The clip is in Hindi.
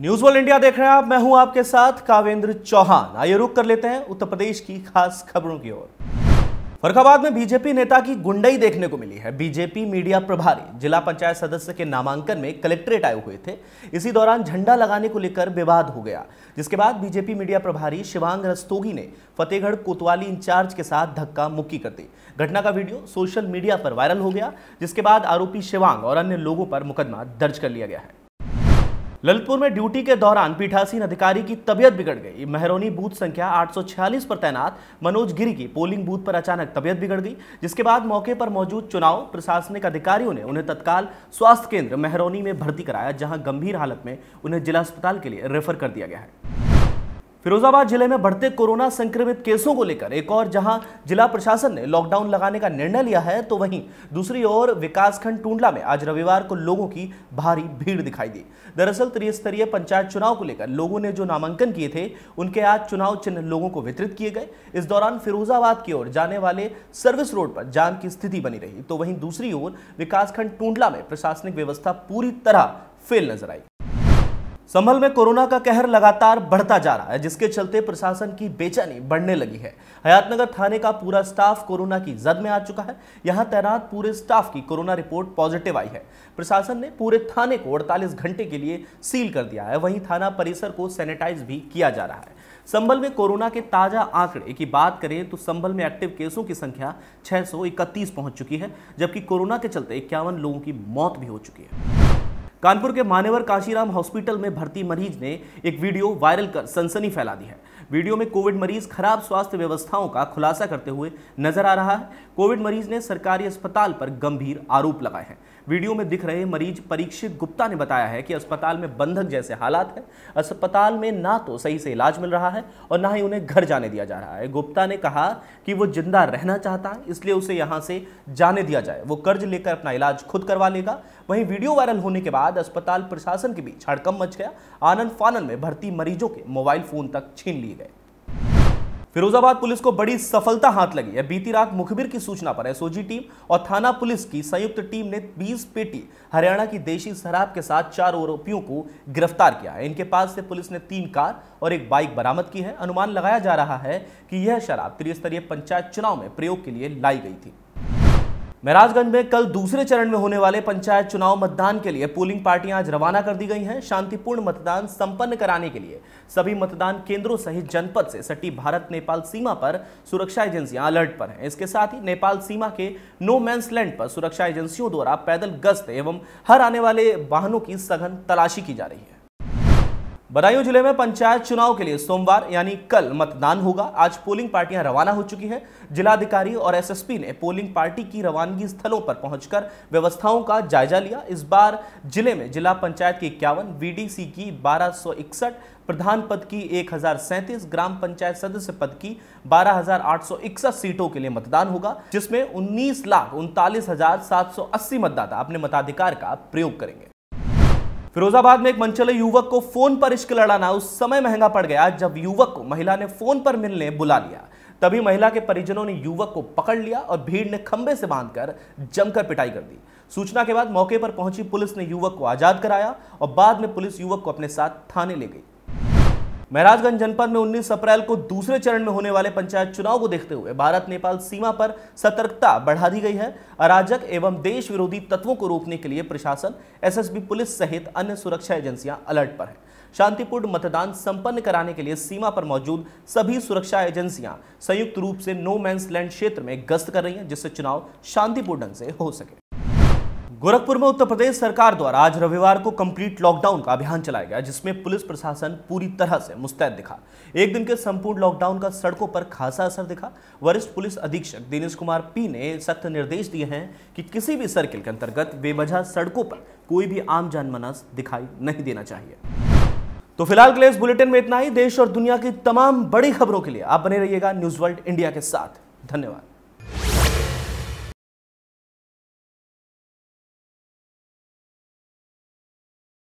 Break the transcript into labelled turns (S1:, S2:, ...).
S1: न्यूज वर्ल्ड इंडिया देख रहे हैं आप मैं हूं आपके साथ कावेंद्र चौहान आइए रुक कर लेते हैं उत्तर प्रदेश की खास खबरों की ओर फरखाबाद में बीजेपी नेता की गुंडई देखने को मिली है बीजेपी मीडिया प्रभारी जिला पंचायत सदस्य के नामांकन में कलेक्ट्रेट आए हुए थे इसी दौरान झंडा लगाने को लेकर विवाद हो गया जिसके बाद बीजेपी मीडिया प्रभारी शिवांग रस्तोगी ने फतेहगढ़ कोतवाली इंचार्ज के साथ धक्का मुक्की कर दी घटना का वीडियो सोशल मीडिया पर वायरल हो गया जिसके बाद आरोपी शिवांग और अन्य लोगों पर मुकदमा दर्ज कर लिया गया है ललितपुर में ड्यूटी के दौरान पीठासीन अधिकारी की तबियत बिगड़ गई मेहरोनी बूथ संख्या 846 पर तैनात मनोज गिरी की पोलिंग बूथ पर अचानक तबियत बिगड़ गई जिसके बाद मौके पर मौजूद चुनाव प्रशासनिक अधिकारियों ने उन्हें तत्काल स्वास्थ्य केंद्र मेहरौनी में भर्ती कराया जहां गंभीर हालत में उन्हें जिला अस्पताल के लिए रेफर कर दिया गया है फिरोजाबाद जिले में बढ़ते कोरोना संक्रमित केसों को लेकर एक और जहां जिला प्रशासन ने लॉकडाउन लगाने का निर्णय लिया है तो वहीं दूसरी ओर विकासखंड टूंडला में आज रविवार को लोगों की भारी भीड़ दिखाई दी दरअसल त्रिस्तरीय पंचायत चुनाव को लेकर लोगों ने जो नामांकन किए थे उनके आज चुनाव चिन्ह लोगों को वितरित किए गए इस दौरान फिरोजाबाद की ओर जाने वाले सर्विस रोड पर जाम की स्थिति बनी रही तो वहीं दूसरी ओर विकासखंड टूंडला में प्रशासनिक व्यवस्था पूरी तरह फेल नजर आई संभल में कोरोना का कहर लगातार बढ़ता जा रहा है जिसके चलते प्रशासन की बेचैनी बढ़ने लगी है हयातनगर थाने का पूरा स्टाफ कोरोना की जद में आ चुका है यहां तैनात पूरे स्टाफ की कोरोना रिपोर्ट पॉजिटिव आई है प्रशासन ने पूरे थाने को अड़तालीस घंटे के लिए सील कर दिया है वहीं थाना परिसर को सैनिटाइज भी किया जा रहा है संबल में कोरोना के ताजा आंकड़े की बात करें तो संबल में एक्टिव केसों की संख्या छह पहुंच चुकी है जबकि कोरोना के चलते इक्यावन लोगों की मौत भी हो चुकी है कानपुर के मानेवर काशीराम हॉस्पिटल में भर्ती मरीज ने एक वीडियो वायरल कर सनसनी फैला दी है वीडियो में कोविड मरीज खराब स्वास्थ्य व्यवस्थाओं का खुलासा करते हुए नजर आ रहा है कोविड मरीज ने सरकारी अस्पताल पर गंभीर आरोप लगाए हैं वीडियो में दिख रहे मरीज परीक्षित गुप्ता ने बताया है कि अस्पताल में बंधक जैसे हालात है अस्पताल में ना तो सही से इलाज मिल रहा है और ना ही उन्हें घर जाने दिया जा रहा है गुप्ता ने कहा कि वो जिंदा रहना चाहता है इसलिए उसे यहाँ से जाने दिया जाए वो कर्ज लेकर अपना इलाज खुद करवा लेगा वहीं वीडियो वायरल होने के बाद अस्पताल प्रशासन के बीच हड़कम मच गया आनंद फानंद में भर्ती मरीजों के मोबाइल फोन तक छीन लिए फिरोजाबाद पुलिस को बड़ी सफलता हाथ लगी है बीती रात मुखबिर की सूचना पर एसओजी टीम और थाना पुलिस की संयुक्त टीम ने 20 पेटी हरियाणा की देशी शराब के साथ चार आरोपियों को गिरफ्तार किया है इनके पास से पुलिस ने तीन कार और एक बाइक बरामद की है अनुमान लगाया जा रहा है कि यह शराब त्रिस्तरीय पंचायत चुनाव में प्रयोग के लिए लाई गई थी महराजगंज में कल दूसरे चरण में होने वाले पंचायत चुनाव मतदान के लिए पोलिंग पार्टियां आज रवाना कर दी गई हैं शांतिपूर्ण मतदान संपन्न कराने के लिए सभी मतदान केंद्रों सहित जनपद से सटी भारत नेपाल सीमा पर सुरक्षा एजेंसियां अलर्ट पर हैं इसके साथ ही नेपाल सीमा के नो मैंस लैंड पर सुरक्षा एजेंसियों द्वारा पैदल गश्त एवं हर आने वाले वाहनों की सघन तलाशी की जा रही है बदायूं जिले में पंचायत चुनाव के लिए सोमवार यानी कल मतदान होगा आज पोलिंग पार्टियां रवाना हो चुकी हैं जिलाधिकारी और एसएसपी ने पोलिंग पार्टी की रवानगी स्थलों पर पहुंचकर व्यवस्थाओं का जायजा लिया इस बार जिले में जिला पंचायत की इक्यावन वीडीसी की बारह प्रधान पद की एक ग्राम पंचायत सदस्य पद की बारह सीटों के लिए मतदान होगा जिसमें उन्नीस लाख उनतालीस मतदाता अपने मताधिकार का प्रयोग करेंगे फिरोजाबाद में एक मंचले युवक को फोन पर इश्क लड़ाना उस समय महंगा पड़ गया जब युवक को महिला ने फोन पर मिलने बुला लिया तभी महिला के परिजनों ने युवक को पकड़ लिया और भीड़ ने खंबे से बांधकर जमकर पिटाई कर दी सूचना के बाद मौके पर पहुंची पुलिस ने युवक को आजाद कराया और बाद में पुलिस युवक को अपने साथ थाने ले गई महराजगंज जनपद में 19 अप्रैल को दूसरे चरण में होने वाले पंचायत चुनाव को देखते हुए भारत नेपाल सीमा पर सतर्कता बढ़ा दी गई है अराजक एवं देश विरोधी तत्वों को रोकने के लिए प्रशासन एसएसबी पुलिस सहित अन्य सुरक्षा एजेंसियां अलर्ट पर है शांतिपूर्ण मतदान संपन्न कराने के लिए सीमा पर मौजूद सभी सुरक्षा एजेंसियां संयुक्त रूप से नो मैंस लैंड क्षेत्र में गश्त कर रही हैं जिससे चुनाव शांतिपूर्ण ढंग से हो सके गोरखपुर में उत्तर प्रदेश सरकार द्वारा आज रविवार को कंप्लीट लॉकडाउन का अभियान चलाया गया जिसमें पुलिस प्रशासन पूरी तरह से मुस्तैद दिखा एक दिन के संपूर्ण लॉकडाउन का सड़कों पर खासा असर दिखा वरिष्ठ पुलिस अधीक्षक दिनेश कुमार पी ने सख्त निर्देश दिए हैं कि किसी भी सर्किल के अंतर्गत बेवजह सड़कों पर कोई भी आम जनमनस दिखाई नहीं देना चाहिए तो फिलहाल के लिए इस बुलेटिन में इतना ही देश और दुनिया की तमाम बड़ी खबरों के लिए आप बने रहिएगा न्यूज वर्ल्ड इंडिया के साथ धन्यवाद